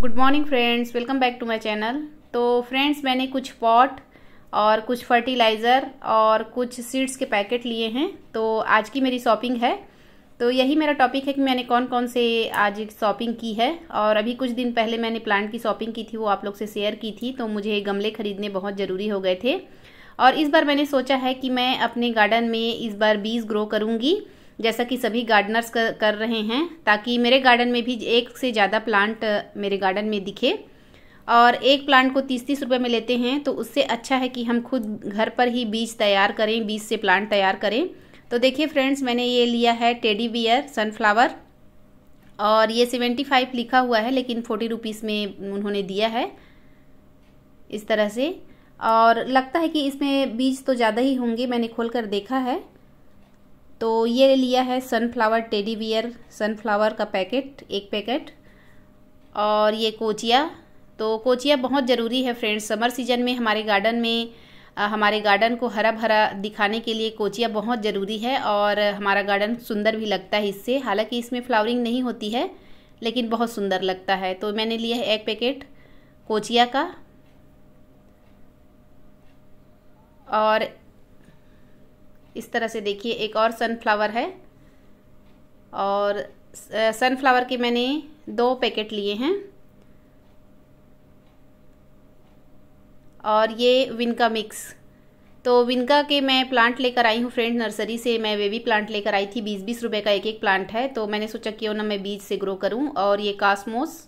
good morning friends welcome back to my channel तो friends मैंने कुछ पॉट और कुछ फर्टिलाइज़र और कुछ सीड्स के पैकेट लिए हैं तो आज की मेरी शॉपिंग है तो यही मेरा टॉपिक है कि मैंने कौन कौन से आज शॉपिंग की है और अभी कुछ दिन पहले मैंने प्लांट की शॉपिंग की थी वो आप लोग से शेयर की थी तो मुझे गमले खरीदने बहुत ज़रूरी हो गए थे और इस बार मैंने सोचा है कि मैं अपने गार्डन में इस बार बीज ग्रो करूँगी जैसा कि सभी गार्डनर्स कर रहे हैं ताकि मेरे गार्डन में भी एक से ज़्यादा प्लांट मेरे गार्डन में दिखे और एक प्लांट को तीस तीस रुपये में लेते हैं तो उससे अच्छा है कि हम खुद घर पर ही बीज तैयार करें बीज से प्लांट तैयार करें तो देखिए फ्रेंड्स मैंने ये लिया है टेडी बियर सनफ्लावर और ये सेवेंटी फाइव लिखा हुआ है लेकिन फोर्टी रुपीज़ में उन्होंने दिया है इस तरह से और लगता है कि इसमें बीज तो ज़्यादा ही होंगे मैंने खोल कर देखा है तो ये लिया है सनफ्लावर टेडी बियर सनफ्लावर का पैकेट एक पैकेट और ये कोचिया तो कोचिया बहुत ज़रूरी है फ्रेंड्स समर सीजन में हमारे गार्डन में हमारे गार्डन को हरा भरा दिखाने के लिए कोचिया बहुत ज़रूरी है और हमारा गार्डन सुंदर भी लगता है इससे हालांकि इसमें फ्लावरिंग नहीं होती है लेकिन बहुत सुंदर लगता है तो मैंने लिया है एक पैकेट कोचिया का और इस तरह से देखिए एक और सनफ्लावर है और सनफ्लावर के मैंने दो पैकेट लिए हैं और ये विनका मिक्स तो विनका के मैं प्लांट लेकर आई हूँ फ्रेंड नर्सरी से मैं वे भी प्लांट लेकर आई थी बीस बीस रुपए का एक एक प्लांट है तो मैंने सोचा क्यों ना मैं बीज से ग्रो करूँ और ये कास्मोस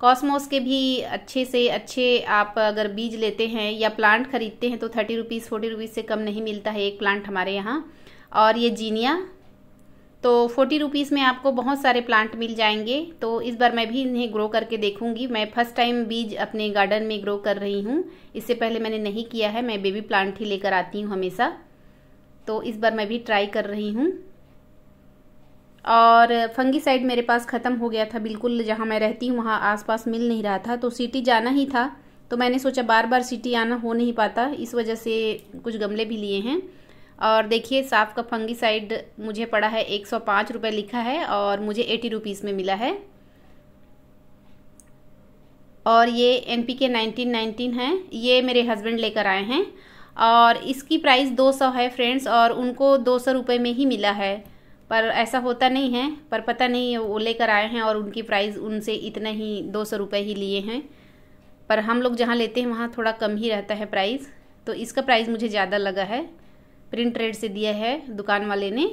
कॉस्मोस के भी अच्छे से अच्छे आप अगर बीज लेते हैं या प्लांट खरीदते हैं तो थर्टी रुपीज़ फोर्टी रुपीज़ से कम नहीं मिलता है एक प्लांट हमारे यहाँ और ये जीनिया तो फोर्टी रुपीज़ में आपको बहुत सारे प्लांट मिल जाएंगे तो इस बार मैं भी इन्हें ग्रो करके देखूंगी मैं फर्स्ट टाइम बीज अपने गार्डन में ग्रो कर रही हूँ इससे पहले मैंने नहीं किया है मैं बेबी प्लांट ही लेकर आती हूँ हमेशा तो इस बार मैं भी ट्राई कर रही हूँ और फंगीसाइड मेरे पास ख़त्म हो गया था बिल्कुल जहाँ मैं रहती हूँ वहाँ आसपास मिल नहीं रहा था तो सिटी जाना ही था तो मैंने सोचा बार बार सिटी आना हो नहीं पाता इस वजह से कुछ गमले भी लिए हैं और देखिए साफ का फंगीसाइड मुझे पड़ा है एक सौ पाँच रुपये लिखा है और मुझे एटी रुपीज़ में मिला है और ये N P K nineteen nineteen है ये मेरे हस्बैंड लेकर आए हैं और इसकी प्राइस दो सौ है फ्रेंड्स और उनको दो सौ रुपये में ही मिला है पर ऐसा होता नहीं है पर पता नहीं वो लेकर आए हैं और उनकी प्राइस उनसे इतना ही दो सौ रुपये ही लिए हैं पर हम लोग जहाँ लेते हैं वहाँ थोड़ा कम ही रहता है प्राइस तो इसका प्राइस मुझे ज़्यादा लगा है प्रिंट रेट से दिया है दुकान वाले ने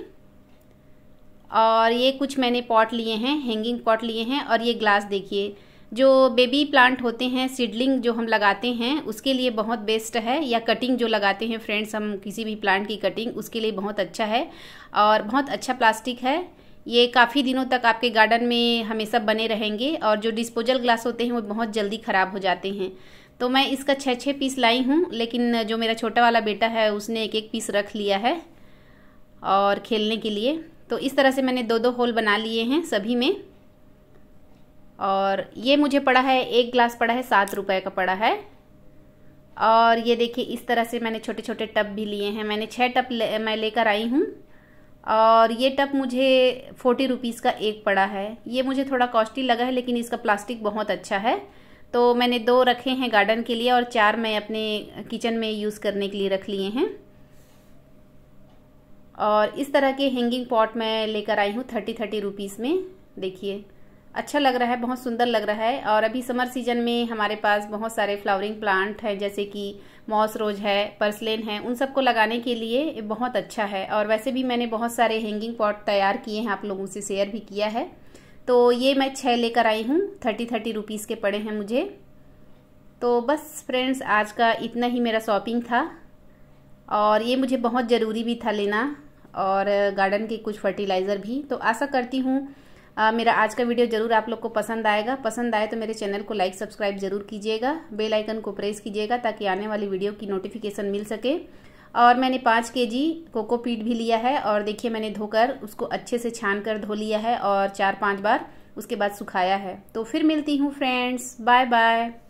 और ये कुछ मैंने पॉट लिए हैं हैंगिंग पॉट लिए हैं और ये ग्लास देखिए जो बेबी प्लांट होते हैं सीडलिंग जो हम लगाते हैं उसके लिए बहुत बेस्ट है या कटिंग जो लगाते हैं फ्रेंड्स हम किसी भी प्लांट की कटिंग उसके लिए बहुत अच्छा है और बहुत अच्छा प्लास्टिक है ये काफ़ी दिनों तक आपके गार्डन में हमेशा बने रहेंगे और जो डिस्पोजल ग्लास होते हैं वो बहुत जल्दी ख़राब हो जाते हैं तो मैं इसका छः छः पीस लाई हूँ लेकिन जो मेरा छोटा वाला बेटा है उसने एक एक पीस रख लिया है और खेलने के लिए तो इस तरह से मैंने दो दो होल बना लिए हैं सभी में और ये मुझे पड़ा है एक ग्लास पड़ा है सात रुपए का पड़ा है और ये देखिए इस तरह से मैंने छोटे छोटे टब भी लिए हैं मैंने छः टब ले, मैं लेकर आई हूँ और ये टब मुझे फोर्टी रुपीज़ का एक पड़ा है ये मुझे थोड़ा कॉस्टली लगा है लेकिन इसका प्लास्टिक बहुत अच्छा है तो मैंने दो रखे हैं गार्डन के लिए और चार मैं अपने किचन में यूज़ करने के लिए रख लिए हैं और इस तरह के हैंगिंग पॉट मैं लेकर आई हूँ थर्टी थर्टी रुपीज़ में देखिए अच्छा लग रहा है बहुत सुंदर लग रहा है और अभी समर सीजन में हमारे पास बहुत सारे फ्लावरिंग प्लांट हैं जैसे कि मॉस रोज है पर्सलेन है उन सबको लगाने के लिए बहुत अच्छा है और वैसे भी मैंने बहुत सारे हैंगिंग पॉट तैयार किए हैं आप लोगों से शेयर भी किया है तो ये मैं छः लेकर आई हूँ थर्टी थर्टी रुपीज़ के पड़े हैं मुझे तो बस फ्रेंड्स आज का इतना ही मेरा शॉपिंग था और ये मुझे बहुत ज़रूरी भी था लेना और गार्डन के कुछ फर्टिलाइज़र भी तो आशा करती हूँ आ, मेरा आज का वीडियो जरूर आप लोग को पसंद आएगा पसंद आए तो मेरे चैनल को लाइक सब्सक्राइब जरूर कीजिएगा बेल आइकन को प्रेस कीजिएगा ताकि आने वाली वीडियो की नोटिफिकेशन मिल सके और मैंने पाँच के जी कोकोपीट भी लिया है और देखिए मैंने धोकर उसको अच्छे से छान कर धो लिया है और चार पाँच बार उसके बाद सुखाया है तो फिर मिलती हूँ फ्रेंड्स बाय बाय